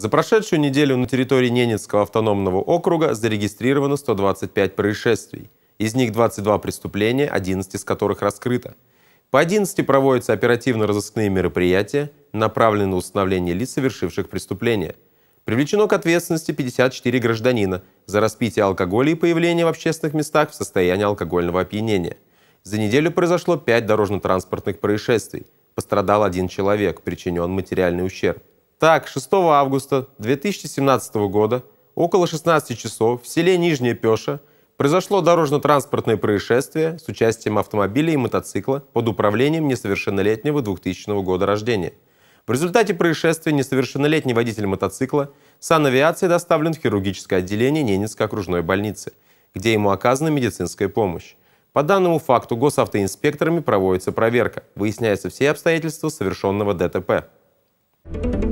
За прошедшую неделю на территории Ненецкого автономного округа зарегистрировано 125 происшествий. Из них 22 преступления, 11 из которых раскрыто. По 11 проводятся оперативно-розыскные мероприятия, направленные на установление лиц, совершивших преступления. Привлечено к ответственности 54 гражданина за распитие алкоголя и появление в общественных местах в состоянии алкогольного опьянения. За неделю произошло 5 дорожно-транспортных происшествий. Пострадал один человек, причинен материальный ущерб. Так, 6 августа 2017 года около 16 часов в селе Нижняя Пеша произошло дорожно-транспортное происшествие с участием автомобиля и мотоцикла под управлением несовершеннолетнего 2000 года рождения. В результате происшествия несовершеннолетний водитель мотоцикла санавиации доставлен в хирургическое отделение Ненецкой окружной больницы, где ему оказана медицинская помощь. По данному факту госавтоинспекторами проводится проверка, выясняются все обстоятельства совершенного ДТП. Thank you.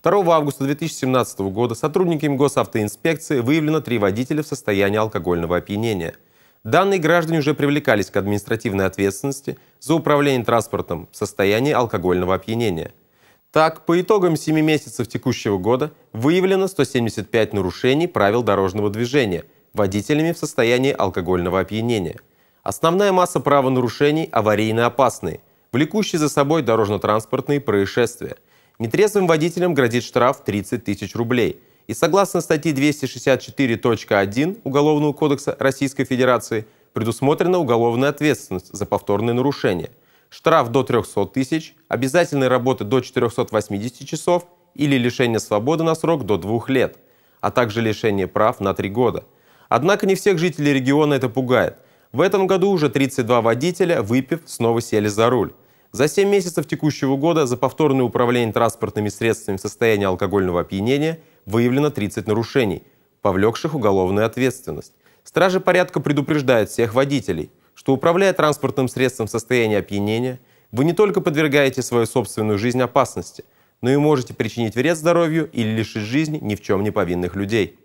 2 августа 2017 года сотрудниками госавтоинспекции выявлено три водителя в состоянии алкогольного опьянения. Данные граждане уже привлекались к административной ответственности за управление транспортом в состоянии алкогольного опьянения. Так, по итогам 7 месяцев текущего года выявлено 175 нарушений правил дорожного движения водителями в состоянии алкогольного опьянения. Основная масса правонарушений аварийно опасные, влекущие за собой дорожно-транспортные происшествия – Нетрезвым водителям грозит штраф 30 тысяч рублей. И согласно статье 264.1 Уголовного кодекса Российской Федерации предусмотрена уголовная ответственность за повторные нарушения. Штраф до 300 тысяч, обязательные работы до 480 часов или лишение свободы на срок до двух лет, а также лишение прав на три года. Однако не всех жителей региона это пугает. В этом году уже 32 водителя, выпив, снова сели за руль. За 7 месяцев текущего года за повторное управление транспортными средствами в состоянии алкогольного опьянения выявлено 30 нарушений, повлекших уголовную ответственность. Стражи порядка предупреждают всех водителей, что управляя транспортным средством в состоянии опьянения, вы не только подвергаете свою собственную жизнь опасности, но и можете причинить вред здоровью или лишить жизни ни в чем не повинных людей.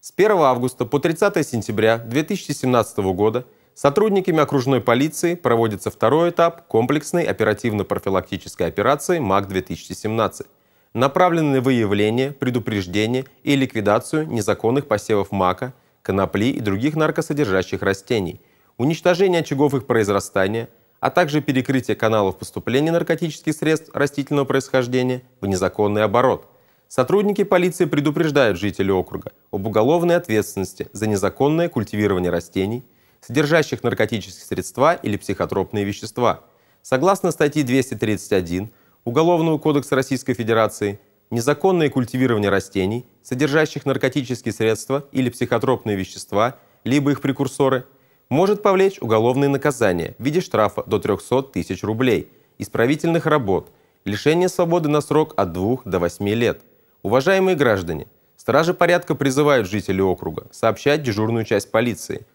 С 1 августа по 30 сентября 2017 года – Сотрудниками окружной полиции проводится второй этап комплексной оперативно-профилактической операции МАК-2017, направленной на выявление, предупреждение и ликвидацию незаконных посевов мака, конопли и других наркосодержащих растений, уничтожение очагов их произрастания, а также перекрытие каналов поступления наркотических средств растительного происхождения в незаконный оборот. Сотрудники полиции предупреждают жителей округа об уголовной ответственности за незаконное культивирование растений, содержащих наркотические средства или психотропные вещества. Согласно статье 231 Уголовного кодекса Российской Федерации, незаконное культивирование растений, содержащих наркотические средства или психотропные вещества, либо их прекурсоры, может повлечь уголовные наказания в виде штрафа до 300 тысяч рублей, исправительных работ, лишение свободы на срок от 2 до 8 лет. Уважаемые граждане, стражи порядка призывают жителей округа сообщать дежурную часть полиции –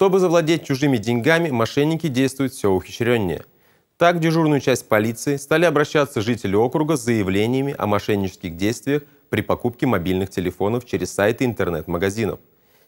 Чтобы завладеть чужими деньгами, мошенники действуют все ухищреннее. Так в дежурную часть полиции стали обращаться жители округа с заявлениями о мошеннических действиях при покупке мобильных телефонов через сайты интернет-магазинов.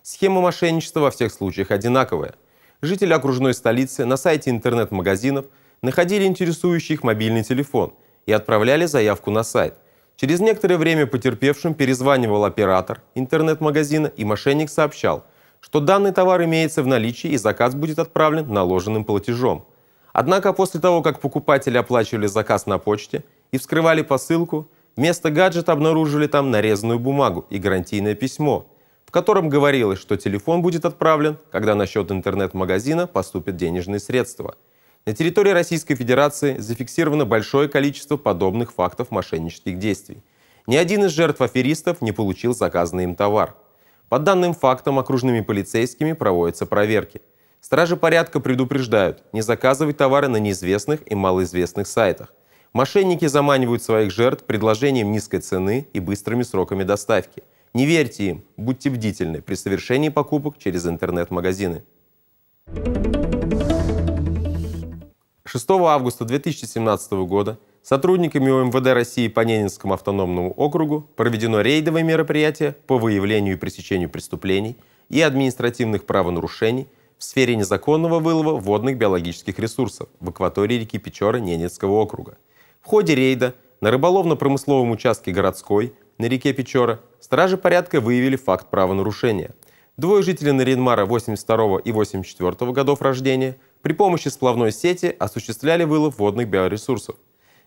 Схема мошенничества во всех случаях одинаковая. Жители окружной столицы на сайте интернет-магазинов находили интересующий их мобильный телефон и отправляли заявку на сайт. Через некоторое время потерпевшим перезванивал оператор интернет-магазина, и мошенник сообщал – что данный товар имеется в наличии и заказ будет отправлен наложенным платежом. Однако после того, как покупатели оплачивали заказ на почте и вскрывали посылку, вместо гаджета обнаружили там нарезанную бумагу и гарантийное письмо, в котором говорилось, что телефон будет отправлен, когда на счет интернет-магазина поступят денежные средства. На территории Российской Федерации зафиксировано большое количество подобных фактов мошеннических действий. Ни один из жертв аферистов не получил заказанный им товар – по данным фактам окружными полицейскими проводятся проверки. Стражи порядка предупреждают не заказывать товары на неизвестных и малоизвестных сайтах. Мошенники заманивают своих жертв предложением низкой цены и быстрыми сроками доставки. Не верьте им, будьте бдительны при совершении покупок через интернет-магазины. 6 августа 2017 года Сотрудниками МВД России по Ненинскому автономному округу проведено рейдовое мероприятие по выявлению и пресечению преступлений и административных правонарушений в сфере незаконного вылова водных биологических ресурсов в акватории реки Печора Ненецкого округа. В ходе рейда на рыболовно-промысловом участке городской на реке Печора стражи порядка выявили факт правонарушения. Двое жителей Наринмара 82 и 84 годов рождения при помощи сплавной сети осуществляли вылов водных биоресурсов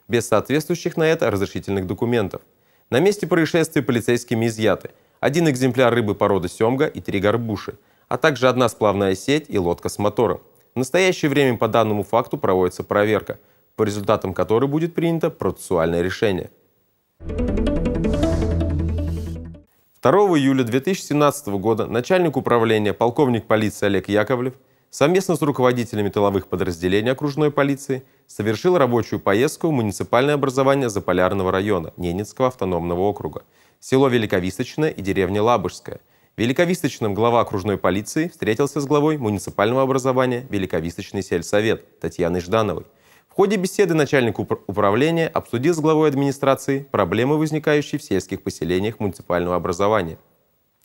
без соответствующих на это разрешительных документов. На месте происшествия полицейскими изъяты один экземпляр рыбы породы семга и три горбуши, а также одна сплавная сеть и лодка с мотором. В настоящее время по данному факту проводится проверка, по результатам которой будет принято процессуальное решение. 2 июля 2017 года начальник управления полковник полиции Олег Яковлев совместно с руководителями тыловых подразделений окружной полиции совершил рабочую поездку в муниципальное образование Заполярного района Ненецкого автономного округа, село Великовисточное и деревня Лабужская. В Великовисточном глава окружной полиции встретился с главой муниципального образования Великовисточный сельсовет Татьяной Ждановой. В ходе беседы начальник управления обсудил с главой администрации проблемы, возникающие в сельских поселениях муниципального образования,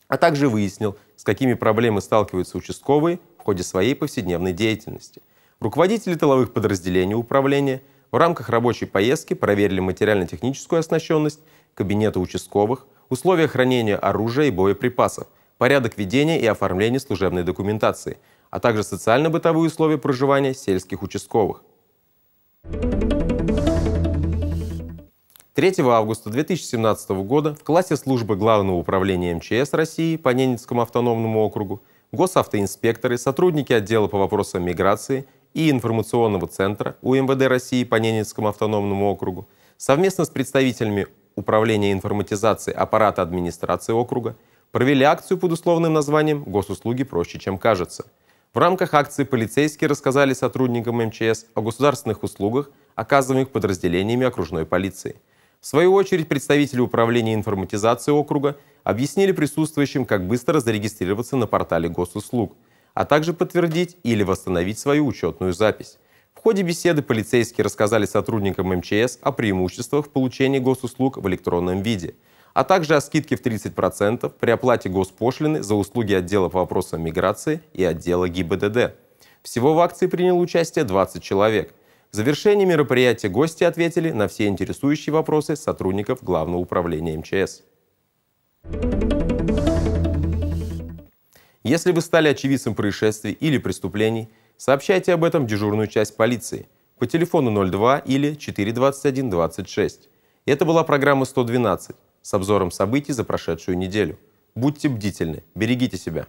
а также выяснил, с какими проблемами сталкиваются участковые в ходе своей повседневной деятельности. Руководители тыловых подразделений управления в рамках рабочей поездки проверили материально-техническую оснащенность кабинета участковых, условия хранения оружия и боеприпасов, порядок ведения и оформления служебной документации, а также социально-бытовые условия проживания сельских участковых. 3 августа 2017 года в классе службы Главного управления МЧС России по Ненецкому автономному округу госавтоинспекторы, сотрудники отдела по вопросам миграции и информационного центра УМВД России по Ненецкому автономному округу совместно с представителями Управления информатизации аппарата администрации округа провели акцию под условным названием «Госуслуги проще, чем кажется». В рамках акции полицейские рассказали сотрудникам МЧС о государственных услугах, оказываемых подразделениями окружной полиции. В свою очередь представители Управления информатизации округа – объяснили присутствующим, как быстро зарегистрироваться на портале госуслуг, а также подтвердить или восстановить свою учетную запись. В ходе беседы полицейские рассказали сотрудникам МЧС о преимуществах получения госуслуг в электронном виде, а также о скидке в 30% при оплате госпошлины за услуги отдела по вопросам миграции и отдела ГИБДД. Всего в акции приняло участие 20 человек. В завершении мероприятия гости ответили на все интересующие вопросы сотрудников Главного управления МЧС. Если вы стали очевидцем происшествий или преступлений, сообщайте об этом в дежурную часть полиции по телефону 02 или 421 26. Это была программа 112 с обзором событий за прошедшую неделю. Будьте бдительны, берегите себя.